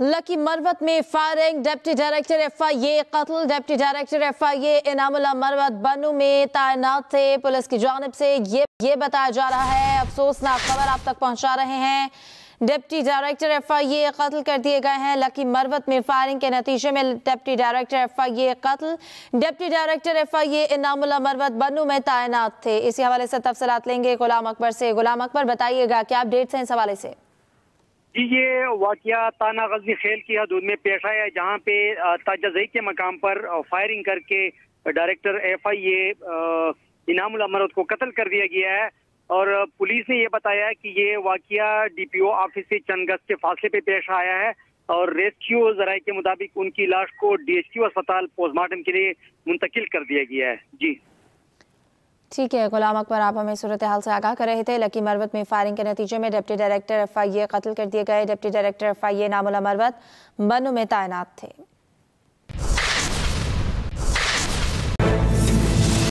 lucky Marwat में firing deputy director F I A कत्ल deputy director F I A Inamullah Marwat Bannu में तैनात थे पुलिस की जानब से ये ये बताया जा रहा है अफसोसनाक खबर आप तक पहुंचा रहे हैं deputy director F I A कत्ल कर दिए गए हैं लकी मरवत में फायरिंग के नतीजे में deputy director F I A कत्ल deputy director F I A Inamullah Marwat Bannu में तैनात थे इसी हवाले से तफसलात लेंगे गुलाम अकबर से गुलाम अकबर बताइएगा क्या अपडेट्स हैं इस हवाले से जी ये वाक़ ताना गजनी खेल की हदूद में पेश आया है जहाँ पे ताजाजई के मकाम पर फायरिंग करके director F I A Inamul Amrat को कत्ल कर दिया गया है और पुलिस ने ये बताया कि ये वाकया ओ ऑफिस से चंद गज के फासले पे पेश आया है और रेस्क्यू जराये के मुताबिक उनकी लाश को डी एच क्यू अस्पताल पोस्टमार्टम के लिए मुंतकिल कर दिया गया है जी ठीक है गुलाम अकबर आप हमें सूरत हाल से आगाह कर रहे थे लकी मरवत में फायरिंग के नतीजे में deputy director F I A कत्ल कर दिए गए deputy director F I A Namula Marwat Bannu में तैनात थे